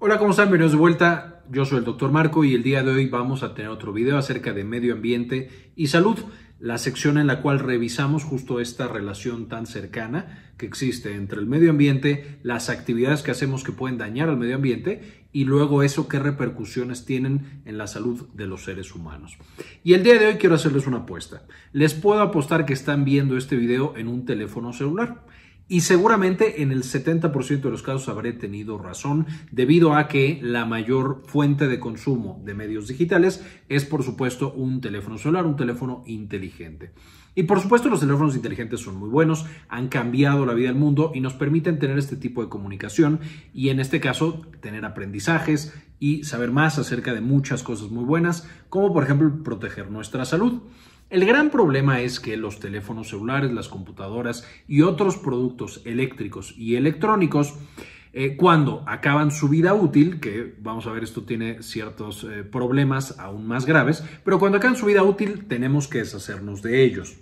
Hola, ¿cómo están? Bienvenidos de vuelta. Yo soy el doctor Marco y el día de hoy vamos a tener otro video acerca de medio ambiente y salud, la sección en la cual revisamos justo esta relación tan cercana que existe entre el medio ambiente, las actividades que hacemos que pueden dañar al medio ambiente y luego eso qué repercusiones tienen en la salud de los seres humanos. Y el día de hoy quiero hacerles una apuesta. Les puedo apostar que están viendo este video en un teléfono celular y seguramente en el 70% de los casos habré tenido razón, debido a que la mayor fuente de consumo de medios digitales es, por supuesto, un teléfono celular, un teléfono inteligente. Y por supuesto los teléfonos inteligentes son muy buenos, han cambiado la vida del mundo y nos permiten tener este tipo de comunicación y en este caso tener aprendizajes y saber más acerca de muchas cosas muy buenas, como por ejemplo proteger nuestra salud. El gran problema es que los teléfonos celulares, las computadoras y otros productos eléctricos y electrónicos eh, cuando acaban su vida útil, que vamos a ver esto tiene ciertos eh, problemas aún más graves, pero cuando acaban su vida útil tenemos que deshacernos de ellos.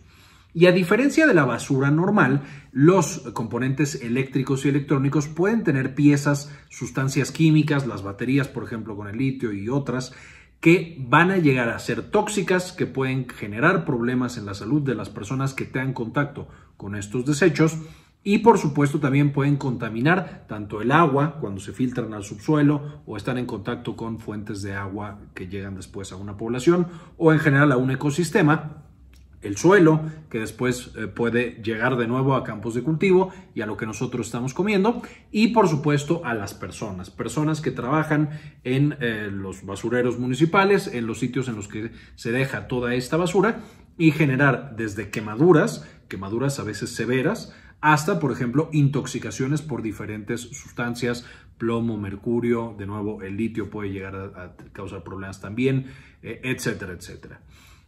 Y a diferencia de la basura normal, los componentes eléctricos y electrónicos pueden tener piezas, sustancias químicas, las baterías, por ejemplo, con el litio y otras, que van a llegar a ser tóxicas, que pueden generar problemas en la salud de las personas que tengan contacto con estos desechos y por supuesto también pueden contaminar tanto el agua cuando se filtran al subsuelo o están en contacto con fuentes de agua que llegan después a una población o en general a un ecosistema el suelo, que después eh, puede llegar de nuevo a campos de cultivo y a lo que nosotros estamos comiendo, y por supuesto a las personas, personas que trabajan en eh, los basureros municipales, en los sitios en los que se deja toda esta basura y generar desde quemaduras, quemaduras a veces severas, hasta, por ejemplo, intoxicaciones por diferentes sustancias, plomo, mercurio, de nuevo el litio puede llegar a, causar problemas también, eh, etcétera, etcétera.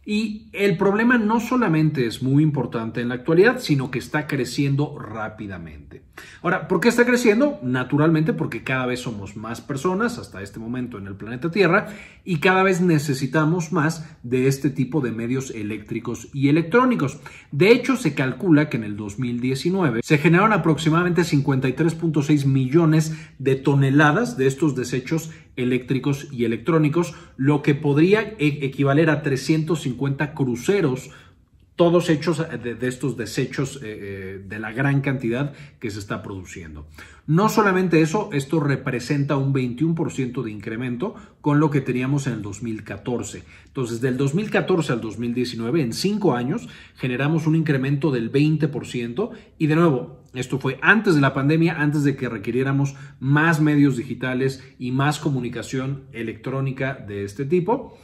Y el problema no solamente es muy importante en la actualidad, sino que está creciendo rápidamente. Ahora, ¿por qué está creciendo? Naturalmente porque cada vez somos más personas hasta este momento en el planeta Tierra y cada vez necesitamos más de este tipo de medios eléctricos y electrónicos. De hecho, se calcula que en el 2019 se generaron aproximadamente 53.6 millones de toneladas de estos desechos eléctricos y electrónicos, lo que podría e-, equivaler a 350 cruceros, todos hechos eh, de, estos desechos eh, eh, de la gran cantidad que se está produciendo. No solamente eso, esto representa un 21% de incremento con lo que teníamos en el 2014. Entonces, del 2014 al 2019, en cinco años, generamos un incremento del 20% y de nuevo, esto fue antes de la pandemia, antes de que requiriéramos más medios digitales y más comunicación electrónica de este tipo.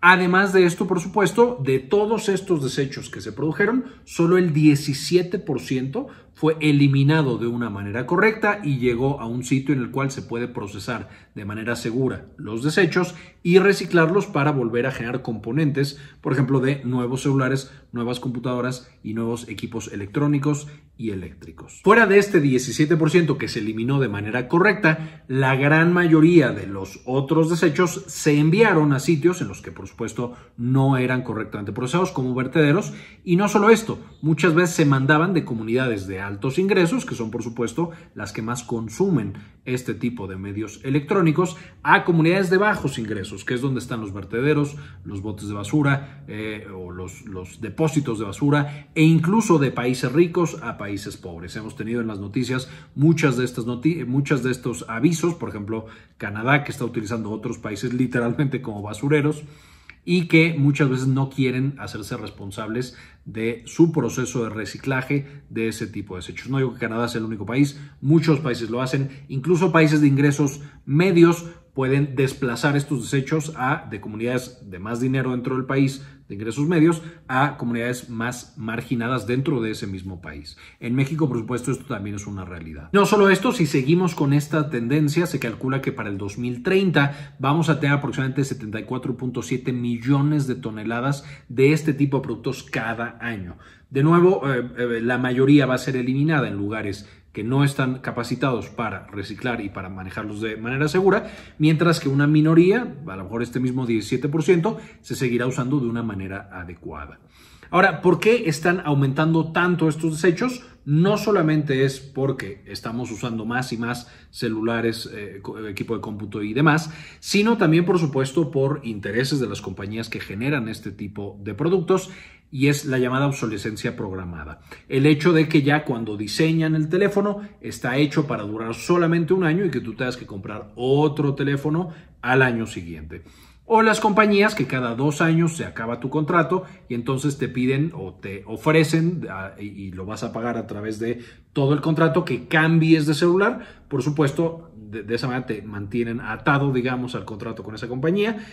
Además de esto, por supuesto, de todos estos desechos que se produjeron, solo el 17% fue eliminado de una manera correcta y llegó a un sitio en el cual se puede procesar de manera segura los desechos y reciclarlos para volver a generar componentes, por ejemplo, de nuevos celulares, nuevas computadoras y nuevos equipos electrónicos y eléctricos. Fuera de este 17% que se eliminó de manera correcta, la gran mayoría de los otros desechos se enviaron a sitios en los que por supuesto no eran correctamente procesados como vertederos y no solo esto, muchas veces se mandaban de comunidades de altos ingresos, que son por supuesto las que más consumen este tipo de medios electrónicos, a comunidades de bajos ingresos, que es donde están los vertederos, los botes de basura eh, o los, los depósitos de basura, e incluso de países ricos a países pobres. Hemos tenido en las noticias muchas de estas noticias, muchas de estos avisos, por ejemplo, Canadá, que está utilizando otros países literalmente como basureros y que muchas veces no quieren hacerse responsables de su proceso de reciclaje de ese tipo de desechos. No digo que Canadá sea el único país, muchos países lo hacen, incluso países de ingresos medios pueden desplazar estos desechos a, de comunidades de más dinero dentro del país, de ingresos medios, a comunidades más marginadas dentro de ese mismo país. En México, por supuesto, esto también es una realidad. No solo esto, si seguimos con esta tendencia, se calcula que para el 2030 vamos a tener aproximadamente 74.7 millones de toneladas de este tipo de productos cada año. De nuevo, eh, eh, la mayoría va a ser eliminada en lugares que no están capacitados para reciclar y para manejarlos de manera segura, mientras que una minoría, a lo mejor este mismo 17%, se seguirá usando de una manera adecuada. Ahora, ¿por qué están aumentando tanto estos desechos? no solamente es porque estamos usando más y más celulares, eh, equipo de cómputo y demás, sino también, por supuesto, por intereses de las compañías que generan este tipo de productos y es la llamada obsolescencia programada. El hecho de que ya cuando diseñan el teléfono está hecho para durar solamente un año y que tú tengas que comprar otro teléfono al año siguiente. O las compañías que cada dos años se acaba tu contrato y entonces te piden o te ofrecen ah, y lo vas a pagar a través de todo el contrato que cambies de celular. Por supuesto, de, esa manera te mantienen atado, digamos, al contrato con esa compañía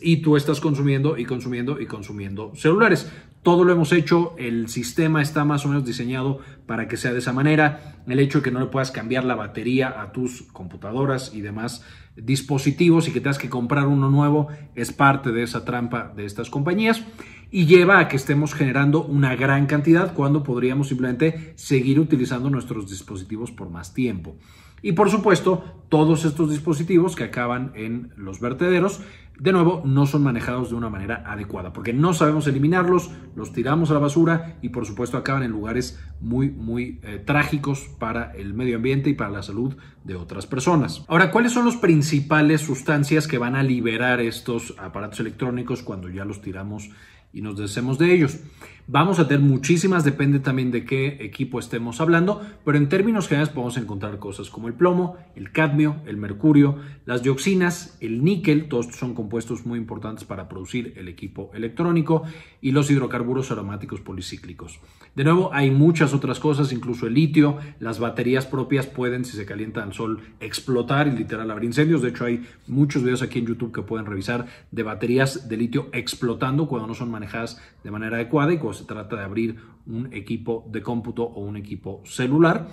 y tú estás consumiendo y consumiendo y consumiendo celulares. Todo lo hemos hecho, el sistema está más o menos diseñado para que sea de esa manera. El hecho de que no le puedas cambiar la batería a tus computadoras y demás dispositivos y que tengas que comprar uno nuevo es parte de esa trampa de estas compañías y lleva a que estemos generando una gran cantidad cuando podríamos simplemente seguir utilizando nuestros dispositivos por más tiempo. Y por supuesto, todos estos dispositivos que acaban en los vertederos, de nuevo, no son manejados de una manera adecuada, porque no sabemos eliminarlos, los tiramos a la basura y por supuesto acaban en lugares muy, muy eh, trágicos para el medio ambiente y para la salud de otras personas. Ahora, ¿cuáles son las principales sustancias que van a liberar estos aparatos electrónicos cuando ya los tiramos y nos deshacemos de ellos? Vamos a tener muchísimas, depende también de qué equipo estemos hablando, pero en términos generales podemos encontrar cosas como el plomo, el cadmio, el mercurio, las dioxinas, el níquel, todos estos son compuestos muy importantes para producir el equipo electrónico y los hidrocarburos aromáticos policíclicos. De nuevo, hay muchas otras cosas, incluso el litio, las baterías propias pueden, si se calientan al sol, explotar y literal abrir incendios. De hecho, hay muchos videos aquí en YouTube que pueden revisar de baterías de litio explotando cuando no son manejadas de manera adecuada y se trata de abrir un equipo de cómputo o un equipo celular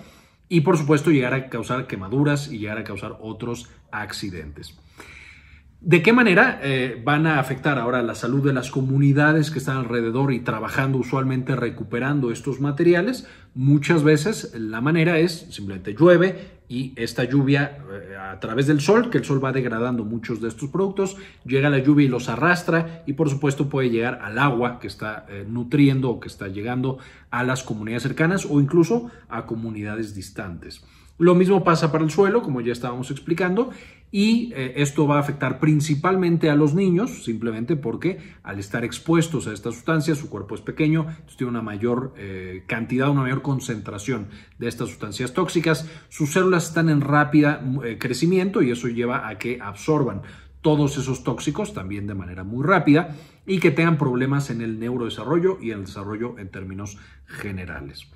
y por supuesto llegar a causar quemaduras y llegar a causar otros accidentes. ¿De qué manera eh, van a afectar ahora la salud de las comunidades que están alrededor y trabajando usualmente recuperando estos materiales? Muchas veces la manera es simplemente llueve y esta lluvia eh, a través del sol, que el sol va degradando muchos de estos productos, llega la lluvia y los arrastra y por supuesto puede llegar al agua que está eh, nutriendo o que está llegando a las comunidades cercanas o incluso a comunidades distantes. Lo mismo pasa para el suelo, como ya estábamos explicando, y eh, esto va a afectar principalmente a los niños, simplemente porque al estar expuestos a estas sustancias, su cuerpo es pequeño, tiene una mayor eh, cantidad, una mayor concentración de estas sustancias tóxicas. Sus células están en rápida eh, crecimiento y eso lleva a que absorban todos esos tóxicos también de manera muy rápida y que tengan problemas en el neurodesarrollo y en el desarrollo en términos generales.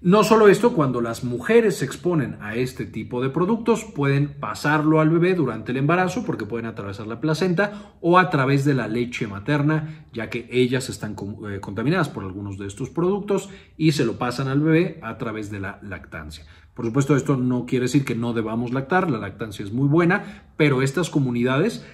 No solo esto, cuando las mujeres se exponen a este tipo de productos, pueden pasarlo al bebé durante el embarazo porque pueden atravesar la placenta o a través de la leche materna, ya que ellas están eh, contaminadas por algunos de estos productos y se lo pasan al bebé a través de la lactancia. Por supuesto, esto no quiere decir que no debamos lactar, la lactancia es muy buena, pero estas comunidades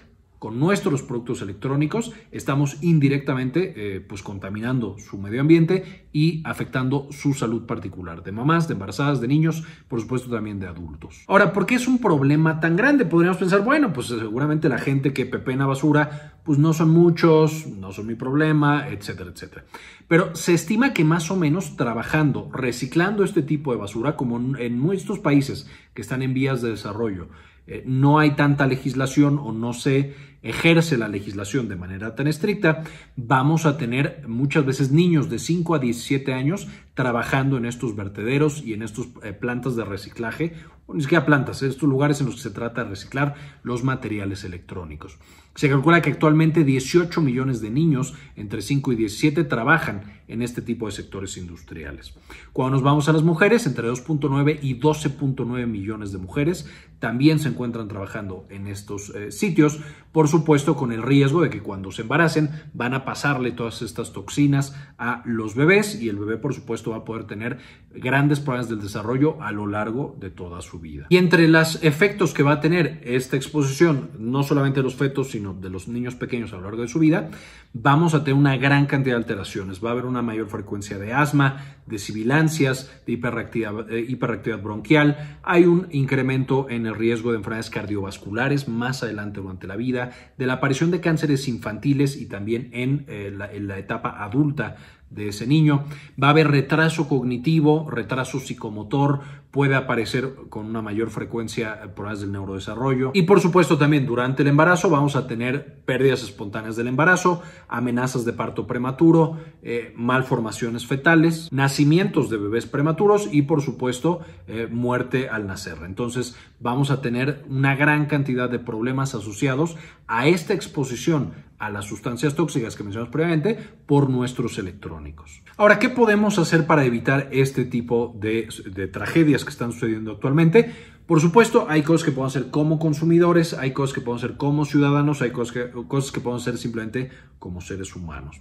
con nuestros productos electrónicos, estamos indirectamente eh, pues contaminando su medio ambiente y afectando su salud particular de mamás, de embarazadas, de niños, por supuesto también de adultos. Ahora, ¿por qué es un problema tan grande? Podríamos pensar, bueno, pues seguramente la gente que pepena basura, pues no son muchos, no son mi problema, etcétera, etcétera. Pero se estima que más o menos trabajando, reciclando este tipo de basura, como en, nuestros países que están en vías de desarrollo, eh, no hay tanta legislación o no se ejerce la legislación de manera tan estricta, vamos a tener muchas veces niños de 5 a 17 años trabajando en estos vertederos y en estas eh, plantas de reciclaje, o ni siquiera plantas, eh, estos lugares en los que se trata de reciclar los materiales electrónicos. Se calcula que actualmente 18 millones de niños entre 5 y 17 trabajan en este tipo de sectores industriales. Cuando nos vamos a las mujeres, entre 2.9 y 12.9 millones de mujeres también se encuentran trabajando en estos eh, sitios, por supuesto con el riesgo de que cuando se embaracen van a pasarle todas estas toxinas a los bebés y el bebé por supuesto va a poder tener grandes problemas del desarrollo a lo largo de toda su vida. Y entre los efectos que va a tener esta exposición, no solamente los fetos, sino sino de los niños pequeños a lo largo de su vida, vamos a tener una gran cantidad de alteraciones. Va a haber una mayor frecuencia de asma, de sibilancias, de hiperactividad, eh, bronquial. Hay un incremento en el riesgo de enfermedades cardiovasculares más adelante durante la vida, de la aparición de cánceres infantiles y también en eh, la etapa adulta de ese niño. Va a haber retraso cognitivo, retraso psicomotor, puede aparecer con una mayor frecuencia problemas del neurodesarrollo. Y por supuesto también durante el embarazo vamos a tener pérdidas espontáneas del embarazo, amenazas de parto prematuro, eh, malformaciones fetales, nacimientos de bebés prematuros y por supuesto eh, muerte al nacer. Entonces vamos a tener una gran cantidad de problemas asociados a esta exposición a las sustancias tóxicas que mencionamos previamente por nuestros electrónicos. Ahora, ¿qué podemos hacer para evitar este tipo de, tragedias que están sucediendo actualmente? Por supuesto, hay cosas que podemos hacer como consumidores, hay cosas que podemos hacer como ciudadanos, hay cosas que, cosas que podemos hacer simplemente como seres humanos.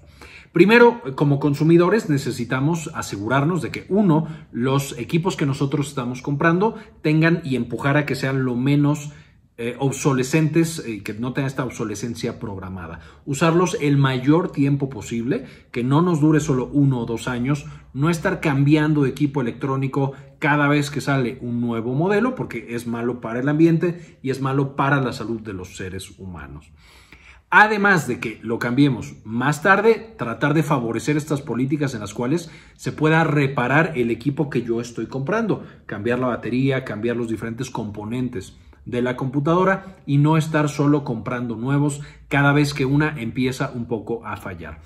Primero, como consumidores necesitamos asegurarnos de que, uno, los equipos que nosotros estamos comprando tengan y empujar a que sean lo menos eh, obsolescentes y eh, que no tengan esta obsolescencia programada. Usarlos el mayor tiempo posible, que no nos dure solo uno o dos años, no estar cambiando de equipo electrónico cada vez que sale un nuevo modelo, porque es malo para el ambiente y es malo para la salud de los seres humanos. Además de que lo cambiemos más tarde, tratar de favorecer estas políticas en las cuales se pueda reparar el equipo que yo estoy comprando, cambiar la batería, cambiar los diferentes componentes de la computadora y no estar solo comprando nuevos cada vez que una empieza un poco a fallar.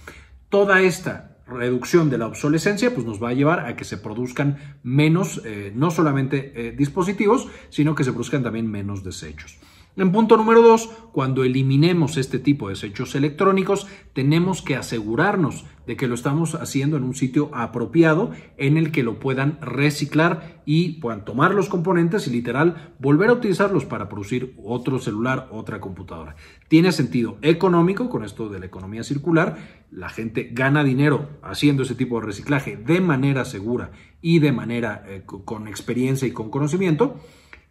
Toda esta reducción de la obsolescencia, pues nos va a llevar a que se produzcan menos, eh, no solamente eh, dispositivos, sino que se produzcan también menos desechos. En punto número dos, cuando eliminemos este tipo de desechos electrónicos, tenemos que asegurarnos de que lo estamos haciendo en un sitio apropiado en el que lo puedan reciclar y puedan tomar los componentes y literal volver a utilizarlos para producir otro celular, otra computadora. Tiene sentido económico con esto de la economía circular. La gente gana dinero haciendo ese tipo de reciclaje de manera segura y de manera eh, con experiencia y con conocimiento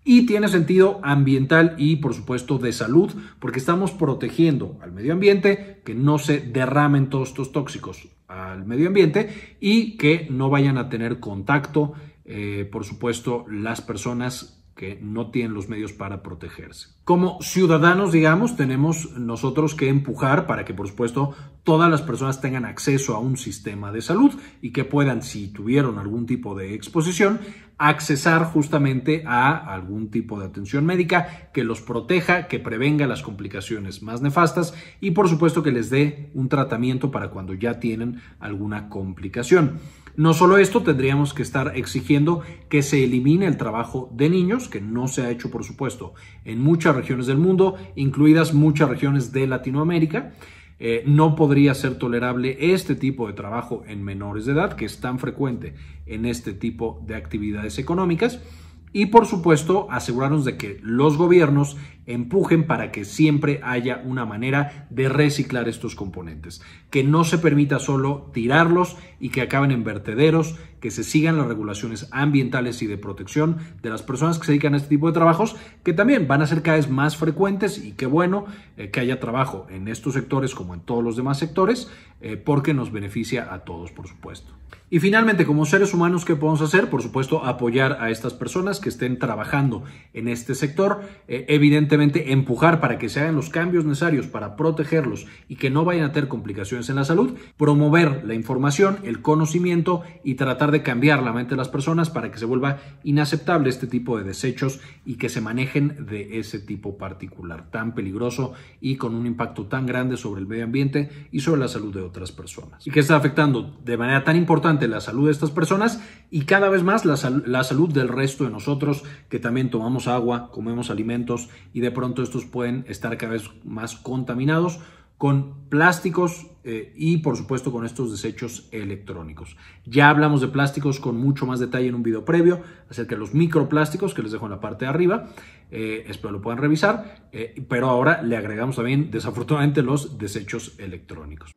y tiene sentido ambiental y por supuesto de salud, porque estamos protegiendo al medio ambiente, que no se derramen todos estos tóxicos al medio ambiente y que no vayan a tener contacto, eh, por supuesto, las personas que no tienen los medios para protegerse. Como ciudadanos, digamos, tenemos nosotros que empujar para que, por supuesto, todas las personas tengan acceso a un sistema de salud y que puedan, si tuvieron algún tipo de exposición, accesar justamente a algún tipo de atención médica que los proteja, que prevenga las complicaciones más nefastas y, por supuesto, que les dé un tratamiento para cuando ya tienen alguna complicación. No solo esto, tendríamos que estar exigiendo que se elimine el trabajo de niños, que no se ha hecho, por supuesto, en muchas regiones del mundo, incluidas muchas regiones de Latinoamérica. Eh, no podría ser tolerable este tipo de trabajo en menores de edad, que es tan frecuente en este tipo de actividades económicas. Y por supuesto, asegurarnos de que los gobiernos empujen para que siempre haya una manera de reciclar estos componentes, que no se permita solo tirarlos y que acaben en vertederos, que se sigan las regulaciones ambientales y de protección de las personas que se dedican a este tipo de trabajos, que también van a ser cada vez más frecuentes y qué bueno eh, que haya trabajo en estos sectores como en todos los demás sectores, eh, porque nos beneficia a todos, por supuesto. Y finalmente, como seres humanos, ¿qué podemos hacer? Por supuesto, apoyar a estas personas que estén trabajando en este sector, eh, evidentemente empujar para que se hagan los cambios necesarios para protegerlos y que no vayan a tener complicaciones en la salud, promover la información, el conocimiento y tratar de cambiar la mente de las personas para que se vuelva inaceptable este tipo de desechos y que se manejen de ese tipo particular, tan peligroso y con un impacto tan grande sobre el medio ambiente y sobre la salud de otras personas. Y que está afectando de manera tan importante la salud de estas personas y cada vez más la, salud del resto de nosotros que también tomamos agua, comemos alimentos y de pronto estos pueden estar cada vez más contaminados con plásticos eh, y por supuesto con estos desechos electrónicos. Ya hablamos de plásticos con mucho más detalle en un video previo acerca de los microplásticos que les dejo en la parte de arriba. Eh, espero lo puedan revisar, eh, pero ahora le agregamos también desafortunadamente los desechos electrónicos.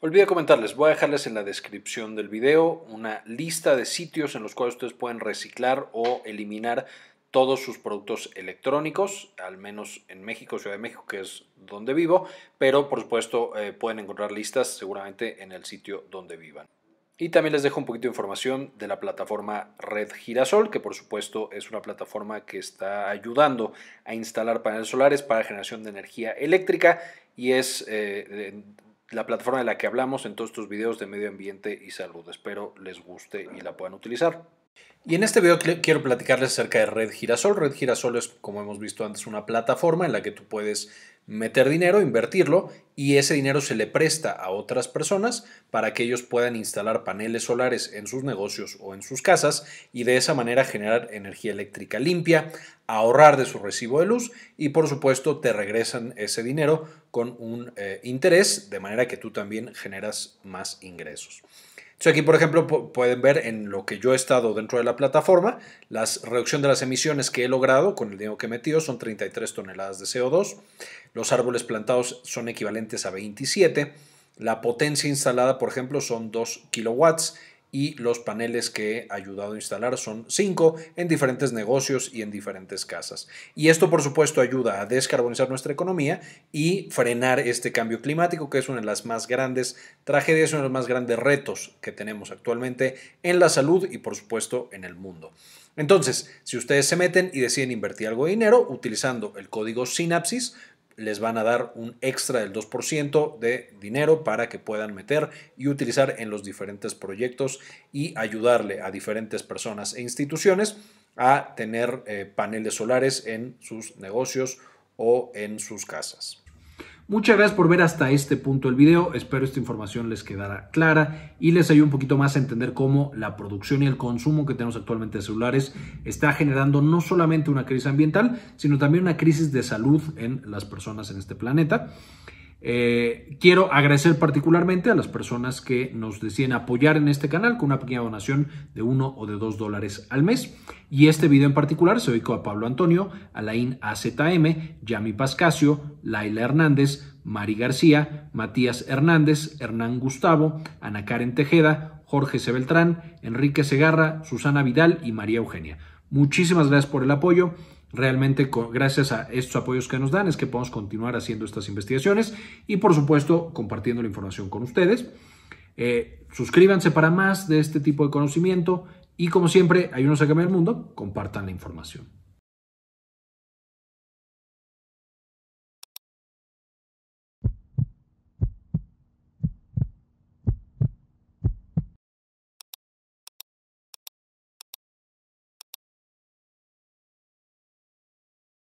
Olvidé comentarles, voy a dejarles en la descripción del video una lista de sitios en los cuales ustedes pueden reciclar o eliminar todos sus productos electrónicos, al menos en México, Ciudad de México, que es donde vivo, pero por supuesto eh, pueden encontrar listas seguramente en el sitio donde vivan. Y también les dejo un poquito de información de la plataforma Red Girasol, que por supuesto es una plataforma que está ayudando a instalar paneles solares para generación de energía eléctrica y es eh, la plataforma de la que hablamos en todos estos videos de medio ambiente y salud. Espero les guste y la puedan utilizar. Y en este video quiero platicarles acerca de Red Girasol. Red Girasol es, como hemos visto antes, una plataforma en la que tú puedes meter dinero, invertirlo y ese dinero se le presta a otras personas para que ellos puedan instalar paneles solares en sus negocios o en sus casas y de esa manera generar energía eléctrica limpia, ahorrar de su recibo de luz y por supuesto te regresan ese dinero con un eh, interés de manera que tú también generas más ingresos aquí, por ejemplo, pueden ver en lo que yo he estado dentro de la plataforma, la reducción de las emisiones que he logrado con el dinero que he metido son 33 toneladas de CO2, los árboles plantados son equivalentes a 27, la potencia instalada, por ejemplo, son 2 kilowatts y los paneles que he ayudado a instalar son cinco en diferentes negocios y en diferentes casas. Y esto por supuesto ayuda a descarbonizar nuestra economía y frenar este cambio climático que es una de las más grandes tragedias, uno de los más grandes retos que tenemos actualmente en la salud y por supuesto en el mundo. Entonces, si ustedes se meten y deciden invertir algo de dinero utilizando el código Sinapsis, les van a dar un extra del 2% de dinero para que puedan meter y utilizar en los diferentes proyectos y ayudarle a diferentes personas e instituciones a tener eh, paneles solares en sus negocios o en sus casas. Muchas gracias por ver hasta este punto el video. Espero esta información les quedara clara y les ayude un poquito más a entender cómo la producción y el consumo que tenemos actualmente de celulares está generando no solamente una crisis ambiental, sino también una crisis de salud en las personas en este planeta. Eh, quiero agradecer particularmente a las personas que nos deciden apoyar en este canal con una pequeña donación de uno o de dos dólares al mes. Y este video en particular se dedicó a Pablo Antonio, Alain AZM, Yami Pascasio, Laila Hernández, Mari García, Matías Hernández, Hernán Gustavo, Ana Karen Tejeda, Jorge C. Beltrán, Enrique Segarra, Susana Vidal y María Eugenia. Muchísimas gracias por el apoyo realmente gracias a estos apoyos que nos dan es que podemos continuar haciendo estas investigaciones y por supuesto compartiendo la información con ustedes. Eh, suscríbanse para más de este tipo de conocimiento y como siempre, ayúdenos a cambiar el mundo, compartan la información.